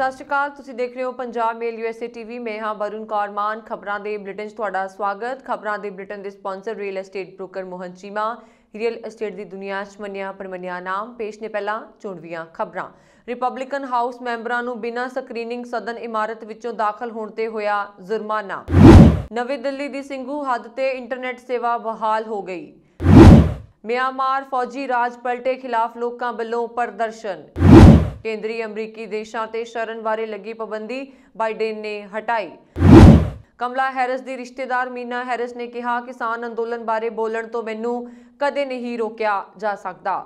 ਸਤਿ ਸ਼੍ਰੀ ਅਕਾਲ ਤੁਸੀਂ ਦੇਖ ਰਹੇ ਹੋ ਪੰਜਾਬ ਮੇਲ ਯੂਐਸਏ ਟੀਵੀ ਮੈਂ ਹਾਂ ਵਰੁਣ ਕੌਰਮਾਨ ਖਬਰਾਂ ਦੇ ਬ੍ਰਿਟਨ 'ਚ ਤੁਹਾਡਾ ਸਵਾਗਤ ਖਬਰਾਂ ਦੇ ਬ੍ਰਿਟਨ ਦੇ sponsor real estate broker Mohan Cheema real estate ਦੀ ਦੁਨੀਆ 'ਚ ਮੰਨਿਆ ਪਰਮੰਨਿਆ ਨਾਮ ਪੇਸ਼ ਨੇ ਪਹਿਲਾਂ ਚੁਣਵੀਆਂ ਖਬਰਾਂ ਰਿਪਬਲਿਕਨ ਹਾਊਸ ਮੈਂਬਰਾਂ ਨੂੰ ਬਿਨਾਂ ਸਕਰੀਨਿੰਗ ਸਦਨ ਇਮਾਰਤ ਵਿੱਚੋਂ ਦਾਖਲ ਹੋਣ ਤੇ ਹੋਇਆ ਜੁਰਮਾਨਾ ਨਵੀਂ ਦਿੱਲੀ ਦੀ ਸਿੰਘੂ ਹੱਦ ਤੇ ਇੰਟਰਨੈਟ ਸੇਵਾ ਬਹਾਲ ਹੋ ਗਈ ਮਿਆਂਮਾਰ ਫੌਜੀ ਰਾਜ ਪਲਟੇ ਖਿਲਾਫ ਲੋਕਾਂ ਵੱਲੋਂ ਪ੍ਰਦਰਸ਼ਨ ਕੇਂਦਰੀ ਅਮਰੀਕੀ ਦੇਸ਼ਾਂ ਤੇ ਸ਼ਰਨ ਬਾਰੇ ਲੱਗੀ ਪਾਬੰਦੀ ਬਾਈਡਨ ਨੇ ਹਟਾਈ ਕਮਲਾ ਹੈਰਿਸ ਦੀ ਰਿਸ਼ਤੇਦਾਰ ਮੀਨਾ ਹੈਰਿਸ ਨੇ ਕਿਹਾ ਕਿਸਾਨ ਅੰਦੋਲਨ ਬਾਰੇ ਬੋਲਣ ਤੋਂ ਮੈਨੂੰ ਕਦੇ ਨਹੀਂ ਰੋਕਿਆ ਜਾ ਸਕਦਾ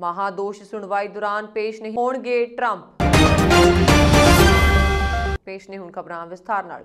ਮਹਾਦੋਸ਼ ਸੁਣਵਾਈ ਦੌਰਾਨ ਪੇਸ਼ ਨਹੀਂ ਹੋਣਗੇ ਟਰੰਪ ਪੇਸ਼ ਨੇ ਹੁਣ ਖਬਰਾਂ ਵਿਸਥਾਰ ਨਾਲ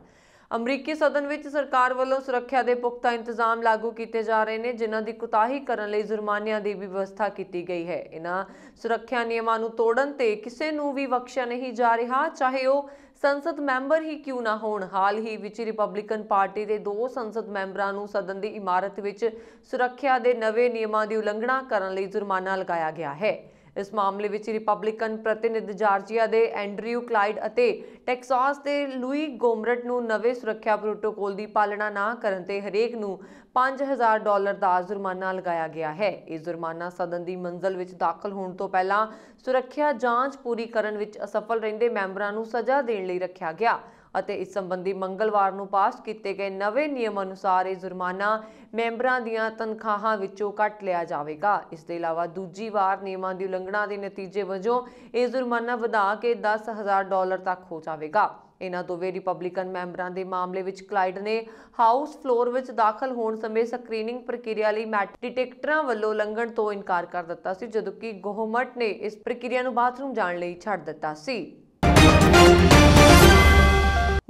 ਅਮਰੀਕੀ ਸਦਨ ਵਿੱਚ ਸਰਕਾਰ ਵੱਲੋਂ ਸੁਰੱਖਿਆ ਦੇ ਪੁਖਤਾ ਇੰਤਜ਼ਾਮ ਲਾਗੂ ਕੀਤੇ ਜਾ ਰਹੇ ਨੇ ਜਿਨ੍ਹਾਂ ਦੀ ਕੁਤਾਹੀ ਕਰਨ ਲਈ ਜੁਰਮਾਨਿਆਂ ਦੀ ਵਿਵਸਥਾ ਕੀਤੀ ਗਈ ਹੈ ਇਹਨਾਂ ਸੁਰੱਖਿਆ ਨਿਯਮਾਂ ਨੂੰ ਤੋੜਨ ਤੇ ਕਿਸੇ ਨੂੰ ਵੀ ਬਖਸ਼ਿਆ ਨਹੀਂ ਜਾ ਰਿਹਾ ਚਾਹੇ ਉਹ ਸੰਸਦ ਮੈਂਬਰ ਹੀ ਕਿਉਂ ਨਾ ਹੋਣ ਹਾਲ ਹੀ ਵਿੱਚ ਰਿਪਬਲਿਕਨ ਪਾਰਟੀ ਦੇ ਦੋ ਸੰਸਦ ਮੈਂਬਰਾਂ ਨੂੰ ਸਦਨ ਦੀ ਇਮਾਰਤ ਵਿੱਚ ਸੁਰੱਖਿਆ ਦੇ ਨਵੇਂ ਨਿਯਮਾਂ ਦੀ ਉਲੰਘਣਾ ਕਰਨ ਲਈ ਜੁਰਮਾਨਾ ਲਗਾਇਆ ਗਿਆ ਹੈ ਇਸ ਮਾਮਲੇ ਵਿੱਚ ਰਿਪਬਲਿਕਨ ਪ੍ਰਤੀਨਿਧ ਜਾਰਜੀਆ ਦੇ ਐਂਡਰਿਊ ਕਲਾਈਡ ਅਤੇ ਟੈਕਸਾਸ ਦੇ ਲੂਈ ਗੋਮਰਟ ਨੂੰ ਨਵੇਂ ਸੁਰੱਖਿਆ ਪ੍ਰੋਟੋਕੋਲ ਦੀ ਪਾਲਣਾ ਨਾ ਕਰਨ ਤੇ ਹਰੇਕ ਨੂੰ 5000 ਡਾਲਰ ਦਾ ਜੁਰਮਾਨਾ ਲਗਾਇਆ ਗਿਆ ਹੈ ਇਹ ਜੁਰਮਾਨਾ ਸਦਨ ਦੀ ਮੰਜ਼ਲ ਵਿੱਚ ਦਾਖਲ ਹੋਣ ਤੋਂ ਪਹਿਲਾਂ ਸੁਰੱਖਿਆ ਜਾਂਚ ਪੂਰੀ ਕਰਨ ਵਿੱਚ ਅਸਫਲ ਰਹਿੰਦੇ ਮੈਂਬਰਾਂ ਨੂੰ ਸਜ਼ਾ ਦੇਣ ਲਈ ਰੱਖਿਆ ਗਿਆ ਅਤੇ ਇਸ ਸੰਬੰਧੀ ਮੰਗਲਵਾਰ ਨੂੰ ਪਾਸ ਕੀਤੇ ਗਏ ਨਵੇਂ ਨਿਯਮ ਅਨੁਸਾਰ ਇਹ ਜੁਰਮਾਨਾ ਮੈਂਬਰਾਂ ਦੀਆਂ ਤਨਖਾਹਾਂ ਵਿੱਚੋਂ ਕੱਟ ਲਿਆ ਜਾਵੇਗਾ ਇਸ ਦੇ ਇਲਾਵਾ ਦੂਜੀ ਵਾਰ ਨਿਯਮਾਂ ਦੀ ਉਲੰਘਣਾ ਦੇ ਨਤੀਜੇ ਵਜੋਂ ਇਹ ਜੁਰਮਾਨਾ ਵਧਾ ਕੇ 10000 ਡਾਲਰ ਤੱਕ ਹੋ ਜਾਵੇਗਾ ਇਹਨਾਂ ਦੋਵੇਂ ਰਿਪਬਲਿਕਨ ਮੈਂਬਰਾਂ ਦੇ ਮਾਮਲੇ ਵਿੱਚ ਕਲਾਈਡ ਨੇ ਹਾਊਸ ਫਲੋਰ ਵਿੱਚ ਦਾਖਲ ਹੋਣ ਸਮੇਂ ਸਕਰੀਨਿੰਗ ਪ੍ਰਕਿਰਿਆ ਲਈ ਮੈਟ ਡਿਟੈਕਟਰਾਂ ਵੱਲੋਂ ਲੰਘਣ ਤੋਂ ਇਨਕਾਰ ਕਰ ਦਿੱਤਾ ਸੀ ਜਦੋਂ ਕਿ ਗੋਹਮਟ ਨੇ ਇਸ ਪ੍ਰਕਿਰਿਆ ਨੂੰ ਬਾਥਰੂਮ ਜਾਣ ਲਈ ਛੱਡ ਦਿੱਤਾ ਸੀ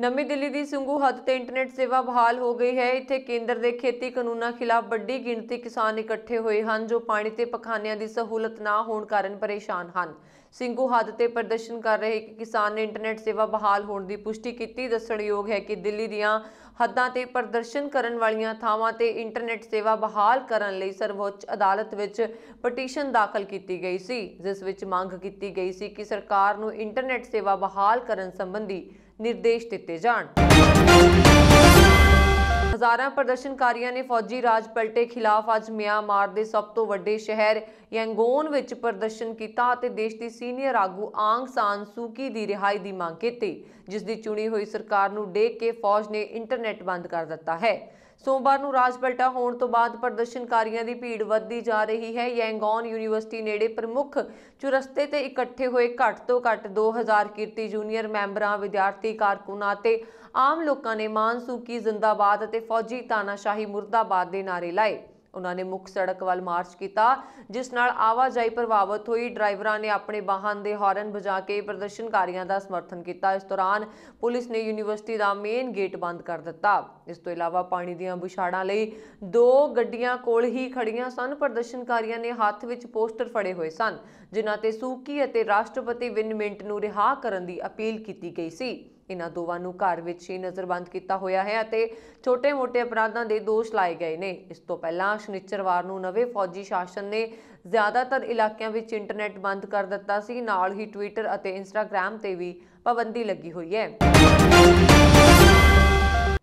ਨਵੀਂ ਦਿੱਲੀ ਦੀ ਸੰਗੂ ਹੱਦ ਤੇ ਇੰਟਰਨੈਟ ਸੇਵਾ ਬਹਾਲ ਹੋ ਗਈ ਹੈ ਇੱਥੇ ਕੇਂਦਰ ਦੇ ਖੇਤੀ ਕਾਨੂੰਨਾਂ ਖਿਲਾਫ ਵੱਡੀ ਗਿਣਤੀ ਕਿਸਾਨ ਇਕੱਠੇ ਹੋਏ ਹਨ ਜੋ ਪਾਣੀ ਤੇ ਪਖਾਨਿਆਂ ਦੀ ਸਹੂਲਤ ਨਾ ਹੋਣ ਕਾਰਨ ਪਰੇਸ਼ਾਨ ਹਨ ਸਿੰਘੂ ਹੱਦ ਤੇ ਪ੍ਰਦਰਸ਼ਨ ਕਰ ਰਹੇ ਕਿ ਕਿਸਾਨ ਨੇ ਇੰਟਰਨੈਟ ਸੇਵਾ ਬਹਾਲ ਹੋਣ ਦੀ ਪੁਸ਼ਟੀ ਕੀਤੀ ਦੱਸਣਯੋਗ ਹੈ ਕਿ ਦਿੱਲੀ ਦੀਆਂ ਹੱਦਾਂ ਤੇ ਪ੍ਰਦਰਸ਼ਨ ਕਰਨ ਵਾਲੀਆਂ ਥਾਵਾਂ ਤੇ ਇੰਟਰਨੈਟ ਸੇਵਾ ਬਹਾਲ ਕਰਨ ਲਈ ਸਰਵੋੱਚ ਅਦਾਲਤ ਵਿੱਚ ਪਟੀਸ਼ਨ ਦਾਖਲ ਕੀਤੀ ਗਈ ਸੀ ਜਿਸ ਵਿੱਚ ਮੰਗ ਕੀਤੀ ਗਈ ਸੀ ਕਿ ਸਰਕਾਰ ਨੂੰ ਇੰਟਰਨੈਟ ਸੇਵਾ ਬਹਾਲ ਕਰਨ ਸੰਬੰਧੀ ਨਿਰਦੇਸ਼ ਦਿੱਤੇ ਜਾਣ ਹਜ਼ਾਰਾਂ ਪ੍ਰਦਰਸ਼ਨਕਾਰੀਆਂ ਨੇ ਫੌਜੀ ਰਾਜ ਪਲਟੇ ਖਿਲਾਫ ਅੱਜ ਮਿਆਂਮਾਰ ਦੇ ਸਭ ਤੋਂ ਵੱਡੇ ਸ਼ਹਿਰ ਯੰਗੋਨ ਵਿੱਚ ਪ੍ਰਦਰਸ਼ਨ ਕੀਤਾ ਅਤੇ ਦੇਸ਼ ਦੀ ਸੀਨੀਅਰ ਆਗੂ ਆਂਗ ਸਾਨ ਸੂਕੀ ਦੀ ਰਿਹਾਈ ਦੀ ਮੰਗ ਕੀਤੀ ਜਿਸ ਦੀ ਚੁਣੀ ਹੋਈ ਸਰਕਾਰ ਨੂੰ ਡੇਕ ਕੇ ਫੌਜ ਨੇ ਇੰਟਰਨੈਟ ਬੰਦ ਕਰ ਦਿੱਤਾ ਹੈ ਸੋਮਵਾਰ ਨੂੰ ਰਾਜ ਪਲਟਾ ਹੋਣ ਤੋਂ ਬਾਅਦ ਪ੍ਰਦਰਸ਼ਨਕਾਰੀਆਂ ਦੀ ਭੀੜ ਵੱਧਦੀ ਜਾ ਰਹੀ ਹੈ ਯੈਂਗੌਨ ਯੂਨੀਵਰਸਿਟੀ ਨੇੜੇ ਪ੍ਰਮੁੱਖ ਚੁਰਸਤੇ ਤੇ ਇਕੱਠੇ ਹੋਏ ਘੱਟ ਤੋਂ ਘੱਟ 2000 ਕੀਰਤੀ ਜੂਨੀਅਰ ਮੈਂਬਰਾਂ ਵਿਦਿਆਰਥੀ ਕਾਰਕੁਨਾਂ ਤੇ ਆਮ ਲੋਕਾਂ ਨੇ ਮਾਨਸੂਕੀ ਜ਼ਿੰਦਾਬਾਦ ਅਤੇ ਫੌਜੀ ਤਾਨਾਸ਼ਾਹੀ ਮੁਰਦਾਬਾਦ ਦੇ ਨਾਰੇ ਲਾਏ ਉਹਨਾਂ ਨੇ ਮੁੱਖ ਸੜਕ ਵੱਲ ਮਾਰਚ ਕੀਤਾ ਜਿਸ ਨਾਲ ਆਵਾਜਾਈ ਪ੍ਰਭਾਵਿਤ ਹੋਈ ਡਰਾਈਵਰਾਂ ਨੇ ਆਪਣੇ ਵਾਹਨ ਦੇ ਹਾਰਨ ਵਜਾ ਕੇ ਪ੍ਰਦਰਸ਼ਨਕਾਰੀਆਂ ਦਾ ਸਮਰਥਨ ਕੀਤਾ ਇਸ ਦੌਰਾਨ ਪੁਲਿਸ ਨੇ ਯੂਨੀਵਰਸਿਟੀ ਦਾ ਮੇਨ ਗੇਟ ਬੰਦ ਕਰ ਦਿੱਤਾ ਇਸ ਤੋਂ ਇਲਾਵਾ ਪਾਣੀ ਦੀਆਂ ਬੁਛਾੜਾਂ ਲਈ ਦੋ ਗੱਡੀਆਂ ਕੋਲ ਹੀ ਖੜੀਆਂ ਸਨ ਪ੍ਰਦਰਸ਼ਨਕਾਰੀਆਂ ਨੇ ਹੱਥ ਵਿੱਚ ਪੋਸਟਰ ਫੜੇ ਹੋਏ ਸਨ ਜਿਨ੍ਹਾਂ ਤੇ ਸੂਕੀ ਅਤੇ ਰਾਸ਼ਟਰਪਤੀ ਵਿਨ ਮਿੰਟ ਨੂੰ ਰਿਹਾ ਕਰਨ ਦੀ ਅਪੀਲ ਕੀਤੀ ਗਈ ਸੀ ਇਹਨਾਂ ਦੋਵਾਂ ਨੂੰ ਘਰ ਵਿੱਚ ਹੀ ਨਜ਼ਰਬੰਦ ਕੀਤਾ ਹੋਇਆ ਹੈ ਅਤੇ ਛੋਟੇ-ਮੋਟੇ ਅਪਰਾਧਾਂ ਦੇ ਦੋਸ਼ ਲਾਏ ਗਏ ਨੇ ਇਸ ਤੋਂ ਪਹਿਲਾਂ ਸ਼ਨੀਚਰਵਾਰ ਨੂੰ ਨਵੇਂ ਫੌਜੀ ਸ਼ਾਸਨ ਨੇ ਜ਼ਿਆਦਾਤਰ ਇਲਾਕਿਆਂ ਵਿੱਚ ਇੰਟਰਨੈਟ ਬੰਦ ਕਰ ਦਿੱਤਾ ਸੀ ਨਾਲ ਹੀ ਟਵਿੱਟਰ ਅਤੇ ਇੰਸਟਾਗ੍ਰam ਤੇ ਵੀ ਪਾਬੰਦੀ ਲੱਗੀ ਹੋਈ ਹੈ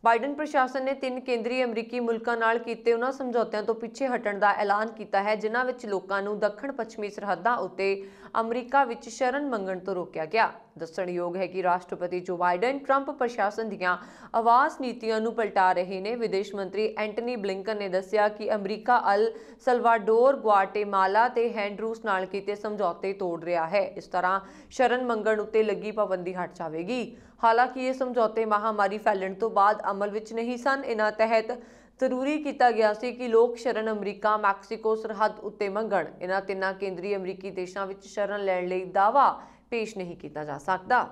ਬਾਈਡਨ ਪ੍ਰਸ਼ਾਸਨ ਨੇ ਤਿੰਨ ਕੇਂਦਰੀ ਅਮਰੀਕੀ ਮੁਲਕਾਂ ਨਾਲ ਕੀਤੇ ਉਹਨਾਂ ਸਮਝੌਤਿਆਂ ਤੋਂ ਪਿੱਛੇ ਹਟਣ ਦਾ ਐਲਾਨ ਕੀਤਾ ਹੈ ਜਿਨ੍ਹਾਂ ਵਿੱਚ ਲੋਕਾਂ ਨੂੰ ਦੱਖਣ ਪੱਛਮੀ ਸਰਹੱਦਾਂ ਉੱਤੇ ਅਮਰੀਕਾ ਵਿੱਚ ਸ਼ਰਨ ਮੰਗਣ ਤੋਂ ਰੋਕਿਆ ਗਿਆ ਦੱਸਣਯੋਗ ਹੈ ਕਿ ਰਾਸ਼ਟਰਪਤੀ ਜੋ ਬਾਈਡਨ 트ੰਪ ਪ੍ਰਸ਼ਾਸਨ ਦੀਆਂ ਆਵਾਸ ਨੀਤੀਆਂ ਨੂੰ ਪਲਟਾ ਰਹੇ ਨੇ ਵਿਦੇਸ਼ ਮੰਤਰੀ ਐਂਟਨੀ ਬਲਿੰਕਨ ਨੇ ਦੱਸਿਆ ਕਿ ਅਮਰੀਕਾ ਅਲ ਸਲਵਾਡੋਰ ਗੁਆਟੇਮਾਲਾ ਤੇ ਹੈਂਡਰੂਸ ਨਾਲ ਕੀਤੇ ਸਮਝੌਤੇ ਤੋੜ ਰਿਹਾ ਹੈ ਇਸ ਤਰ੍ਹਾਂ ਸ਼ਰਨ ਮੰਗਣ ਉੱਤੇ ਲੱਗੀ ਪਾਬੰਦੀ ਹਟ ਜਾਵੇਗੀ ਹਾਲਾਂਕਿ ਇਹ ਸਮਝੌਤੇ ਮਹਾਮਾਰੀ ਫੈਲਣ ਤੋਂ ਬਾਅਦ ਅਮਲ ਵਿੱਚ ਨਹੀਂ ਸਨ ਇਹਨਾਂ ਤਹਿਤ ਜ਼ਰੂਰੀ ਕੀਤਾ ਗਿਆ ਸੀ ਕਿ ਲੋਕ ਸ਼ਰਨ ਅਮਰੀਕਾ ਮੈਕਸੀਕੋ ਸਰਹੱਦ ਉੱਤੇ ਮੰਗਣ ਇਹਨਾਂ ਤਿੰਨਾਂ ਕੇਂਦਰੀ ਅਮਰੀਕੀ ਦੇਸ਼ਾਂ ਵਿੱਚ ਸ਼ਰਨ ਲੈਣ ਲਈ ਦਾਵਾ ਪੇਸ਼ ਨਹੀਂ ਕੀਤਾ ਜਾ ਸਕਦਾ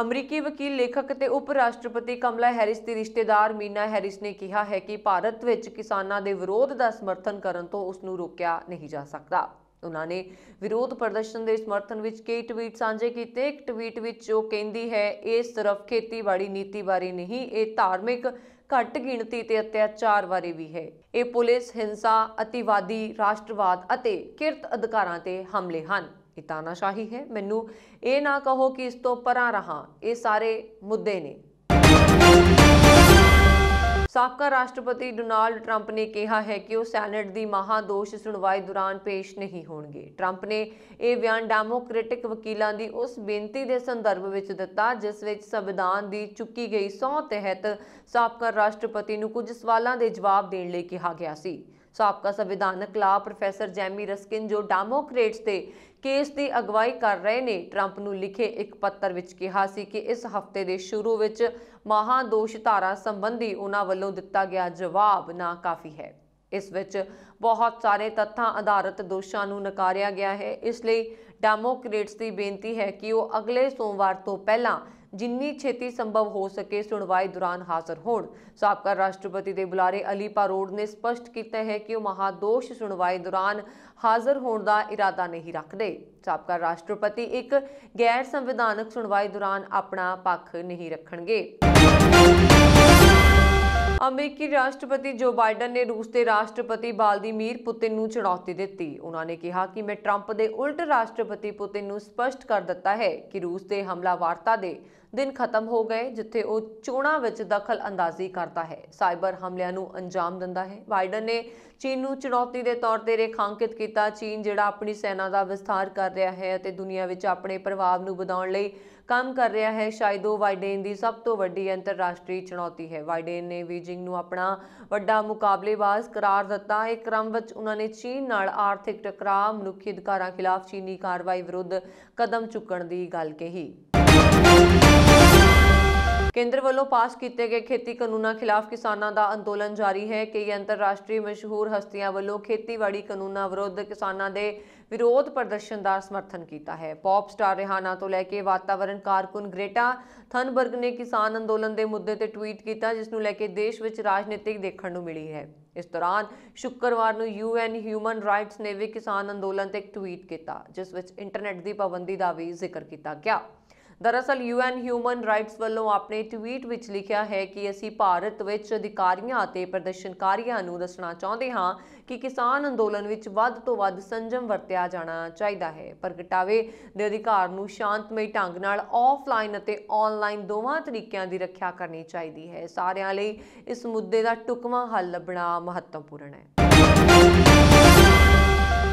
ਅਮਰੀਕੀ ਵਕੀਲ ਲੇਖਕ ਤੇ ਉਪ ਰਾਸ਼ਟਰਪਤੀ ਕਮਲਾ ਹੈਰਿਸ ਦੀ ਰਿਸ਼ਤੇਦਾਰ ਮੀਨਾ ਹੈਰਿਸ ਨੇ ਕਿਹਾ ਹੈ ਕਿ ਭਾਰਤ ਵਿੱਚ ਕਿਸਾਨਾਂ ਦੇ ਵਿਰੋਧ ਦਾ ਸਮਰਥਨ ਕਰਨ ਤੋਂ ਉਸ ਨੂੰ ਰੋਕਿਆ ਨਹੀਂ ਜਾ ਸਕਦਾ ਉਹਨਾਂ ਨੇ ਵਿਰੋਧ ਪ੍ਰਦਰਸ਼ਨ ਦੇ ਸਮਰਥਨ ਵਿੱਚ ਕਈ ਟਵੀਟ ਸਾਂਝੇ ਕੀਤੇ ਇੱਕ ਟਵੀਟ ਵਿੱਚ ਉਹ ਕਹਿੰਦੀ ਹੈ ਇਸ ਸਿਰਫ ਖੇਤੀਬਾੜੀ ਨੀਤੀ ਬਾਰੇ ਨਹੀਂ ਇਹ ਧਾਰਮਿਕ ਘੱਟ ਗਿਣਤੀ ਤੇ ਅਤਿਆਚਾਰ ਬਾਰੇ ਵੀ ਹੈ ਇਹ ਪੁਲਿਸ ਹਿੰਸਾ ਅਤਿਵਾਦੀ ਰਾਸ਼ਟਰਵਾਦ ਅਤੇ ਕਿਰਤ ਅਧਿਕਾਰਾਂ ਤੇ ਹਮਲੇ ਹਨ ਇਤਾਨਾ ਸ਼ਾਹੀ ਹੈ ਮੈਨੂੰ ਇਹ ਨਾ ਕਹੋ ਕਿ ਇਸ ਤੋਂ ਪਰਾਂ ਰਹਾ ਇਹ ਸਾਰੇ ਮੁੱਦੇ ਨੇ ਸਾਬਕਾ ਰਾਸ਼ਟਰਪਤੀ ਡੋਨਾਲਡ ਟਰੰਪ ਨੇ ਕਿਹਾ ਹੈ ਕਿ ਉਹ ਸੈਨੇਟ ਦੀ ਮਹਾਦੋਸ਼ ਸੁਣਵਾਈ ਦੌਰਾਨ ਪੇਸ਼ ਨਹੀਂ ਹੋਣਗੇ ਟਰੰਪ ਨੇ ਇਹ ਬਿਆਨ ਡੈਮੋਕ੍ਰੈਟਿਕ ਵਕੀਲਾਂ ਦੀ ਉਸ ਬੇਨਤੀ ਦੇ ਸੰਦਰਭ ਵਿੱਚ ਦਿੱਤਾ ਜਿਸ ਵਿੱਚ ਸੰਵਿਧਾਨ ਦੀ ਚੁੱਕੀ ਗਈ ਸੌ ਤਹਿਤ ਸਾਬਕਾ ਰਾਸ਼ਟਰਪਤੀ ਨੂੰ ਕੁਝ ਸਵਾਲਾਂ ਦੇ ਜਵਾਬ ਦੇਣ ਲਈ ਕਿਹਾ ਗਿਆ ਸੀ ਸਾਬਕਾ ਸੰਵਿਧਾਨਕ ਲਾ ਪ੍ਰੋਫੈਸਰ ਜੈਮੀ ਰਸਕਿਨ ਜੋ ਡੈਮੋਕ੍ਰੇਟਸ ਤੇ ਕੇਸ ਦੀ ਅਗਵਾਈ ਕਰ ਰਹੇ ਨੇ ਟਰੰਪ ਨੂੰ ਲਿਖੇ ਇੱਕ ਪੱਤਰ ਵਿੱਚ ਕਿਹਾ ਸੀ ਕਿ ਇਸ ਹਫਤੇ ਦੇ ਸ਼ੁਰੂ ਵਿੱਚ ਮਹਾ ਦੋਸ਼ ਧਾਰਾ ਸੰਬੰਧੀ ਉਹਨਾਂ ਵੱਲੋਂ ਦਿੱਤਾ ਗਿਆ ਜਵਾਬ ਨਾ ਕਾਫੀ ਹੈ ਇਸ ਵਿੱਚ ਬਹੁਤ ਸਾਰੇ ਤੱਥਾਂ ਆਧਾਰਿਤ ਦੋਸ਼ਾਂ ਨੂੰ ਨਕਾਰਿਆ ਗਿਆ ਹੈ ਇਸ ਲਈ ਡੈਮੋਕ੍ਰੇਟਸ ਦੀ ਬੇਨਤੀ ਹੈ ਕਿ ਉਹ ਅਗਲੇ ਸੋਮਵਾਰ ਤੋਂ ਪਹਿਲਾਂ ਜਿੰਨੀ ਛੇਤੀ ਸੰਭਵ ਹੋ ਸਕੇ ਸੁਣਵਾਈ ਦੌਰਾਨ ਹਾਜ਼ਰ ਹੋਣ ਸਾਬਕਾ ਰਾਸ਼ਟਰਪਤੀ ਦੇ ਬੁਲਾਰੇ ਅਲੀ ਪਾਰੋੜ ਨੇ ਸਪਸ਼ਟ ਕੀਤਾ ਹੈ ਕਿ ਉਹ ਮਹਾਦੋਸ਼ ਸੁਣਵਾਈ ਦੌਰਾਨ ਹਾਜ਼ਰ ਹੋਣ ਦਾ ਇਰਾਦਾ ਨਹੀਂ ਰੱਖਦੇ ਸਾਬਕਾ ਰਾਸ਼ਟਰਪਤੀ ਇੱਕ ਗੈਰ ਸੰਵਿਧਾਨਕ ਸੁਣਵਾਈ ਦੌਰਾਨ ਆਪਣਾ ਪੱਖ ਨਹੀਂ ਰੱਖਣਗੇ ਅਮਰੀਕੀ ਰਾਸ਼ਟਰਪਤੀ ਜੋ ਬਾਈਡਨ ਨੇ ਰੂਸ ਦੇ ਰਾਸ਼ਟਰਪਤੀ ਵਾਲਦੀਮੀਰ ਪੁਤਿਨ ਨੂੰ ਚੁਣੌਤੀ ਦਿੱਤੀ ਉਹਨਾਂ ਨੇ ਕਿਹਾ ਕਿ ਮੈਂ ਟਰੰਪ ਦੇ ਉਲਟ ਰਾਸ਼ਟਰਪਤੀ ਪੁਤਿਨ ਨੂੰ ਸਪਸ਼ਟ ਕਰ ਦਿੱਤਾ ਹੈ ਕਿ ਰੂਸ ਦੇ ਹਮਲਾ ਵਾਰਤਾ ਦੇ ਦਿਨ ਖਤਮ ਹੋ ਗਏ ਜਿੱਥੇ ਉਹ ਚੋਣਾਂ ਵਿੱਚ ਦਖਲ ਅੰਦਾਜ਼ੀ ਕਰਦਾ ਹੈ ਸਾਈਬਰ ਹਮਲਿਆਂ ਨੂੰ ਅੰਜਾਮ ਦਿੰਦਾ ਹੈ ਬਾਈਡਨ ਨੇ ਚੀਨ ਨੂੰ ਚੁਣੌਤੀ ਦੇ ਤੌਰ ਤੇ ਰੇਖਾਂਕਿਤ ਕੀਤਾ ਚੀਨ ਜਿਹੜਾ ਆਪਣੀ ਸੈਨਾ ਦਾ ਵਿਸਥਾਰ ਕਰ ਰਿਹਾ ਹੈ ਅਤੇ ਦੁਨੀਆ ਵਿੱਚ ਆਪਣੇ ਪ੍ਰਭਾਵ ਨੂੰ ਵਧਾਉਣ ਲਈ ਕੰਮ ਕਰ ਰਿਹਾ ਹੈ ਸ਼ਾਇਦ ਉਹ ਬਾਈਡਨ ਦੀ ਸਭ ਤੋਂ ਵੱਡੀ ਅੰਤਰਰਾਸ਼ਟਰੀ ਚੁਣੌਤੀ ਹੈ ਬਾਈਡਨ ਨੇ ਬੀਜਿੰਗ ਨੂੰ ਆਪਣਾ ਵੱਡਾ ਮੁਕਾਬਲੇਬਾਜ਼ ਕਰਾਰ ਦਿੱਤਾ ਇੱਕ ਕ੍ਰਮ ਵਿੱਚ ਉਹਨਾਂ ਨੇ ਚੀਨ ਨਾਲ ਆਰਥਿਕ ਟਕਰਾਅ ਮਨੁੱਖੀ ਅਧਿਕਾਰਾਂ ਖਿਲਾਫ ਚੀਨੀ ਕਾਰਵਾਈ ਵਿਰੁੱਧ ਕਦਮ ਚੁੱਕਣ ਦੀ ਗੱਲ ਕਹੀ ਕੇਂਦਰ ਵੱਲੋਂ ਪਾਸ ਕੀਤੇ ਗਏ ਖੇਤੀ ਕਾਨੂੰਨਾਂ ਖਿਲਾਫ ਕਿਸਾਨਾਂ ਦਾ ਅੰਦੋਲਨ ਜਾਰੀ ਹੈ ਇਹ ਅੰਤਰਰਾਸ਼ਟਰੀ ਮਸ਼ਹੂਰ ਹਸਤੀਆਂ ਵੱਲੋਂ ਖੇਤੀਬਾੜੀ ਕਾਨੂੰਨਾਂ ਵਿਰੁੱਧ ਕਿਸਾਨਾਂ ਦੇ ਵਿਰੋਧ ਪ੍ਰਦਰਸ਼ਨ ਦਾ ਸਮਰਥਨ ਕੀਤਾ ਹੈ ਪੌਪ ਸਟਾਰ ਰਿਹਾਨਾ ਤੋਂ ਲੈ ਕੇ ਵਾਤਾਵਰਣ ਕਾਰਕੁਨ ਗ੍ਰੇਟਾ ਥਨਬਰਗ ਨੇ ਕਿਸਾਨ ਅੰਦੋਲਨ ਦੇ ਮੁੱਦੇ ਤੇ ਟਵੀਟ ਕੀਤਾ ਜਿਸ ਨੂੰ ਲੈ ਕੇ ਦੇਸ਼ ਵਿੱਚ ਰਾਜਨੀਤਿਕ ਦੇਖਣ ਨੂੰ ਮਿਲੀ ਹੈ ਇਸ ਦੌਰਾਨ ਸ਼ੁੱਕਰਵਾਰ ਨੂੰ ਯੂਐਨ ਹਿਊਮਨ ਰਾਈਟਸ ਨੇ ਵੀ ਕਿਸਾਨ ਅੰਦੋਲਨ ਤੇ ਇੱਕ ਟਵੀਟ ਕੀਤਾ ਜਿਸ ਵਿੱਚ ਇੰਟਰਨੈਟ ਦੀ ਪਾਬੰਦੀ ਦਾ ਵੀ ਜ਼ਿਕਰ ਕੀਤਾ ਗਿਆ ਦਰਅਸਲ ਯੂਐਨ ਹਿਊਮਨ ਰਾਈਟਸ ਵੱਲੋਂ ਆਪਣੇ ਟਵੀਟ ਵਿੱਚ ਲਿਖਿਆ ਹੈ ਕਿ ਅਸੀਂ ਭਾਰਤ ਵਿੱਚ ਅਧਿਕਾਰੀਆਂ ਅਤੇ ਪ੍ਰਦਰਸ਼ਨਕਾਰੀਆਂ ਨੂੰ ਦੱਸਣਾ ਚਾਹੁੰਦੇ ਹਾਂ ਕਿ ਕਿਸਾਨ ਅੰਦੋਲਨ ਵਿੱਚ ਵੱਧ ਤੋਂ ਵੱਧ ਸੰਜਮ ਵਰਤਿਆ ਜਾਣਾ ਚਾਹੀਦਾ ਹੈ ਪ੍ਰਗਟਾਵੇ ਦੇ ਅਧਿਕਾਰ ਨੂੰ ਸ਼ਾਂਤਮਈ ਢੰਗ ਨਾਲ ਆਫਲਾਈਨ ਅਤੇ ਆਨਲਾਈਨ ਦੋਵਾਂ ਤਰੀਕਿਆਂ ਦੀ ਰੱਖਿਆ ਕਰਨੀ ਚਾਹੀਦੀ ਹੈ ਸਾਰਿਆਂ ਲਈ ਇਸ ਮੁੱਦੇ ਦਾ ਟੁਕਮਾ ਹੱਲ ਲੱਭਣਾ ਮਹੱਤਵਪੂਰਨ ਹੈ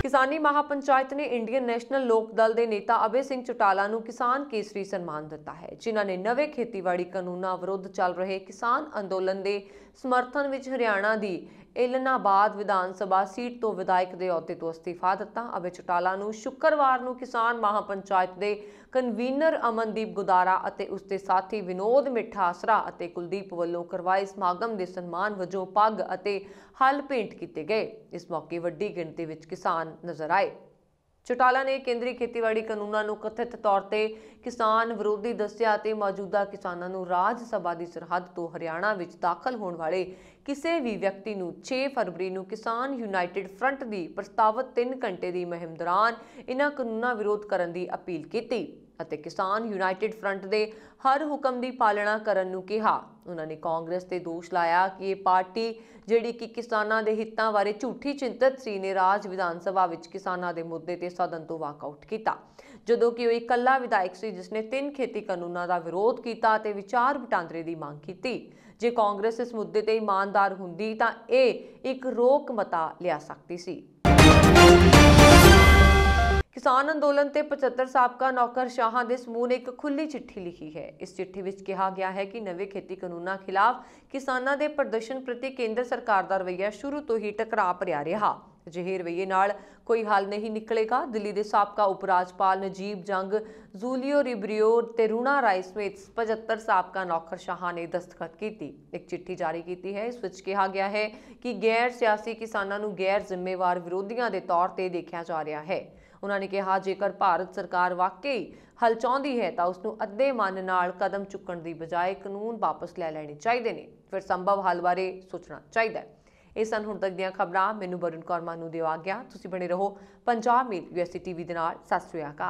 ਕਿਸਾਨੀ ਮਹਾਪੰਚਾਇਤ ਨੇ ਇੰਡੀਅਨ ਨੈਸ਼ਨਲ ਲੋਕ ਦਲ ਦੇ ਨੇਤਾ ਅਬੇ ਸਿੰਘ ਚਟਾਲਾ ਨੂੰ ਕਿਸਾਨ ਕੇਸਰੀ ਸਨਮਾਨ ਦਿੱਤਾ ਹੈ ਜਿਨ੍ਹਾਂ ਨੇ ਨਵੇਂ ਖੇਤੀਬਾੜੀ ਕਾਨੂੰਨਾਂ ਵਿਰੁੱਧ ਚੱਲ ਰਹੇ ਕਿਸਾਨ ਅੰਦੋਲਨ ਦੇ ਸਮਰਥਨ ਵਿੱਚ ਹਰਿਆਣਾ ਦੀ ਇਲਨਾਬਾਦ ਵਿਧਾਨ ਸਭਾ ਸੀਟ ਤੋਂ ਵਿਧਾਇਕ ਦੇ ਅਹੁਦੇ ਤੋਂ ਅਸਤੀਫਾ ਦਿੱਤਾ ਅਬੇ ਚਟਾਲਾ ਨੂੰ ਸ਼ੁੱਕਰਵਾਰ ਨੂੰ ਕਿਸਾਨ ਮਹਾਪੰਚਾਇਤ ਦੇ ਕਨਵੀਨਰ ਅਮਨਦੀਪ ਗੁਦਾਰਾ ਅਤੇ ਉਸ ਦੇ ਸਾਥੀ ਵਿਨੋਦ ਮਿੱਠਾਸਰਾ ਅਤੇ ਕੁਲਦੀਪ ਵੱਲੋਂ ਕਰਵਾਏ ਸਮਾਗਮ ਦੇ ਸਨਮਾਨ ਵਜੋਂ ਪੱਗ ਅਤੇ ਹਲ ਭੇਂਟ ਕੀਤੇ ਗਏ ਇਸ ਮੌਕੇ ਵੱਡੀ ਗਿਣਤੀ ਵਿੱਚ ਕਿਸਾਨ ਨਜ਼ਰ ਆਏ ਚਟਾਲਾ ਨੇ ਕੇਂਦਰੀ ਖੇਤੀਬਾੜੀ ਕਾਨੂੰਨਾਂ ਨੂੰ ਕਥਿਤ ਤੌਰ ਤੇ ਕਿਸਾਨ ਵਿਰੋਧੀ ਦੱਸਿਆ ਅਤੇ ਮੌਜੂਦਾ ਕਿਸਾਨਾਂ ਨੂੰ ਰਾਜ ਸਭਾ ਦੀ ਸਰਹੱਦ ਤੋਂ ਹਰਿਆਣਾ ਵਿੱਚ ਦਾਖਲ ਹੋਣ ਵਾਲੇ ਕਿਸੇ ਵੀ ਵਿਅਕਤੀ ਨੂੰ 6 ਫਰਵਰੀ ਨੂੰ ਕਿਸਾਨ ਯੂਨਾਈਟਿਡ ਫਰੰਟ ਦੀ ਪ੍ਰਸਤਾਵਤ 3 ਘੰਟੇ ਦੀ ਮਹਿਮ ਦੌਰਾਨ ਇਹਨਾਂ ਕਾਨੂੰਨਾਂ ਵਿਰੋਧ ਕਰਨ ਦੀ ਅਪੀਲ ਕੀਤੀ ਅਤੇ ਕਿਸਾਨ ਯੂਨਾਈਟਿਡ ਫਰੰਟ ਦੇ ਹਰ ਹੁਕਮ ਦੀ ਪਾਲਣਾ ਕਰਨ ਨੂੰ ਕਿਹਾ ਉਹਨਾਂ ਨੇ ਕਾਂਗਰਸ ਤੇ ਦੋਸ਼ ਲਾਇਆ ਕਿ ਇਹ ਪਾਰਟੀ ਜਿਹੜੀ ਕਿ ਕਿਸਾਨਾਂ ਦੇ ਹਿੱਤਾਂ ਬਾਰੇ ਝੂਠੀ ਚਿੰਤਤ ਸੀ ਨੇ ਰਾਜ ਵਿਧਾਨ ਸਭਾ ਵਿੱਚ ਕਿਸਾਨਾਂ ਦੇ ਮੁੱਦੇ ਤੇ ਸਦਨ ਤੋਂ ਵਾਕਆਊਟ ਕੀਤਾ ਜਦੋਂ ਕਿ ਉਹ ਇਕੱਲਾ ਵਿਧਾਇਕ ਸੀ ਜਿਸ ਨੇ ਤਿੰਨ ਖੇਤੀ ਕਾਨੂੰਨਾਂ ਦਾ ਵਿਰੋਧ ਕੀਤਾ ਤੇ ਵਿਚਾਰ ਵਟਾਂਦਰੇ ਦੀ ਮੰਗ ਕੀਤੀ ਜੇ ਕਾਂਗਰਸ ਇਸ ਮੁੱਦੇ ਤੇ ਇਮਾਨਦਾਰ ਹੁੰਦੀ ਤਾਂ ਇਹ ਇੱਕ ਰੋਕ ਮਤਾ ਲਿਆ ਸਕਦੀ ਸੀ ਕਿਸਾਨ ਅੰਦੋਲਨ ਤੇ 75 ਸਾਬਕਾ ਨੌਕਰ ਸ਼ਾਹਾਂ ਦੇ ਸਮੂਹ ਨੇ ਇੱਕ ਖੁੱਲੀ ਚਿੱਠੀ ਲਿਖੀ ਹੈ ਇਸ ਚਿੱਠੀ ਵਿੱਚ ਕਿਹਾ ਗਿਆ ਹੈ ਕਿ ਨਵੇਂ ਖੇਤੀ ਕਾਨੂੰਨਾਂ ਖਿਲਾਫ ਕਿਸਾਨਾਂ ਦੇ ਪ੍ਰਦਰਸ਼ਨ ਪ੍ਰਤੀ ਕੇਂਦਰ ਸਰਕਾਰ ਦਾ ਰਵੱਈਆ ਸ਼ੁਰੂ ਤੋਂ ਹੀ ਟਕਰਾਅ ਭਰਿਆ ਰਿਹਾ ਅਜਿਹੇ ਰਵਈਏ ਨਾਲ ਕੋਈ ਹੱਲ ਨਹੀਂ ਨਿਕਲੇਗਾ ਦਿੱਲੀ ਦੇ ਸਾਬਕਾ ਉਪ ਰਾਜਪਾਲ ਨਜੀਬ ਜੰਗ ਜ਼ੂਲੀਓ ਰਿਬਰੀਓ ਤੇ ਰੂਣਾ ਰਾਏ ਸਮੇਤ 75 ਸਾਬਕਾ ਨੌਕਰਸ਼ਾਹਾਂ ਨੇ ਦਸਤਖਤ ਕੀਤੀ ਇੱਕ ਚਿੱਠੀ ਜਾਰੀ ਕੀਤੀ ਹੈ ਇਸ ਵਿੱਚ ਕਿਹਾ ਗਿਆ ਹੈ ਕਿ ਗੈਰ ਸਿਆਸੀ ਕਿਸਾਨਾਂ ਨੂੰ ਗੈਰ ਜ਼ਿੰਮੇਵਾਰ ਵਿਰੋਧੀਆਂ ਦੇ ਤੌਰ ਤੇ ਦੇਖਿਆ ਜਾ ਰਿਹਾ ਹੈ ਉਹਨਾਂ ਨੇ ਕਿਹਾ ਜੇਕਰ ਭਾਰਤ ਸਰਕਾਰ ਵਾਕਈ ਹਲ ਚਾਹੁੰਦੀ ਹੈ ਤਾਂ ਉਸ ਨੂੰ ਅੱਧੇ ਮਨ ਨਾਲ ਕਦਮ ਚੁੱਕਣ ਦੀ ਬਜਾਏ ਕਾਨੂੰਨ ਵਾਪਸ ਲੈ ਲੈਣੇ ਚਾਹੀਦੇ ਨੇ ਫਿਰ ਸੰਭਵ ਹੱਲ ਬਾਰੇ ਸੋਚਣਾ ਚਾਹੀਦਾ ਹੈ ਇਹ ਸਨ ਹੁਣ ਤੱਕ ਦੀਆਂ ਖਬਰਾਂ ਮੈਨੂੰ ਵਰੁਣ ਕੌਰ ਮਾਨੂ ਦੀ ਆ ਗਿਆ ਤੁਸੀਂ ਬਣੇ ਰਹੋ ਪੰਜਾਬ ਮੇਲ ਯੂਐਸਟੀਵੀ ਟੀਵੀ ਦੇ ਨਾਲ ਸਤਿ ਸ੍ਰੀ ਅਕਾਲ